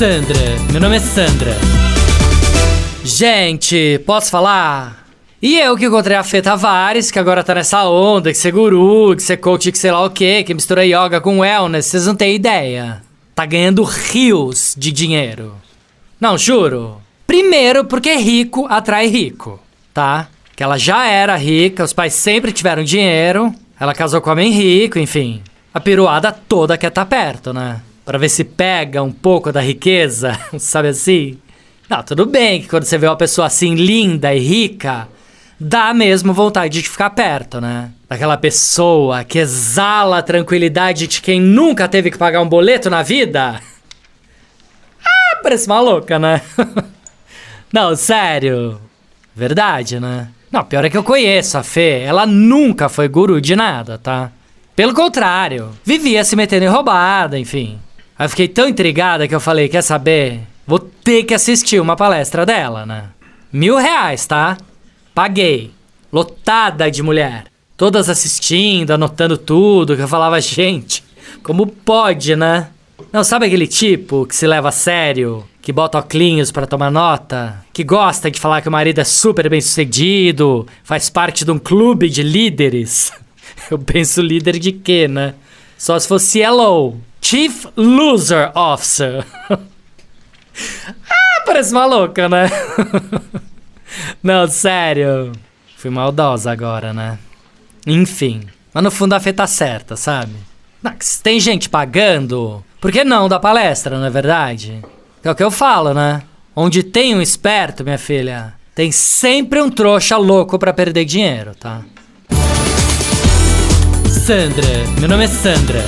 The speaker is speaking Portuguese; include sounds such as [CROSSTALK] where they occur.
Sandra. Meu nome é Sandra. Gente, posso falar? E eu que encontrei a Fê Tavares, que agora tá nessa onda, que ser guru, que ser coach, que sei lá o quê, que mistura yoga com wellness, vocês não têm ideia. Tá ganhando rios de dinheiro. Não, juro. Primeiro porque rico atrai rico, tá? Que ela já era rica, os pais sempre tiveram dinheiro, ela casou com homem rico, enfim. A piruada toda quer tá perto, né? para ver se pega um pouco da riqueza, [LAUGHS] sabe assim? Não, tudo bem que quando você vê uma pessoa assim linda e rica, dá mesmo vontade de ficar perto, né? Daquela pessoa que exala a tranquilidade de quem nunca teve que pagar um boleto na vida. [LAUGHS] Ah, parece maluca, né? [LAUGHS] Não, sério. Verdade, né? Não, pior é que eu conheço a Fê. Ela nunca foi guru de nada, tá? Pelo contrário, vivia se metendo em roubada, enfim. Aí eu fiquei tão intrigada que eu falei, quer saber? Vou ter que assistir uma palestra dela, né? Mil reais, tá? Paguei. Lotada de mulher. Todas assistindo, anotando tudo, que eu falava, gente, como pode, né? Não, sabe aquele tipo que se leva a sério, que bota oclinhos para tomar nota, que gosta de falar que o marido é super bem sucedido, faz parte de um clube de líderes? [LAUGHS] eu penso líder de quê, né? Só se fosse hello. Chief Loser Officer. [LAUGHS] ah, parece uma louca, né? [LAUGHS] Não, sério. Fui maldosa agora, né? Enfim. Mas no fundo a fé tá certa, sabe? se tem gente pagando, por que não da palestra, não é verdade? É o que eu falo, né? Onde tem um esperto, minha filha, tem sempre um trouxa louco para perder dinheiro, tá? Sandra, meu nome é Sandra.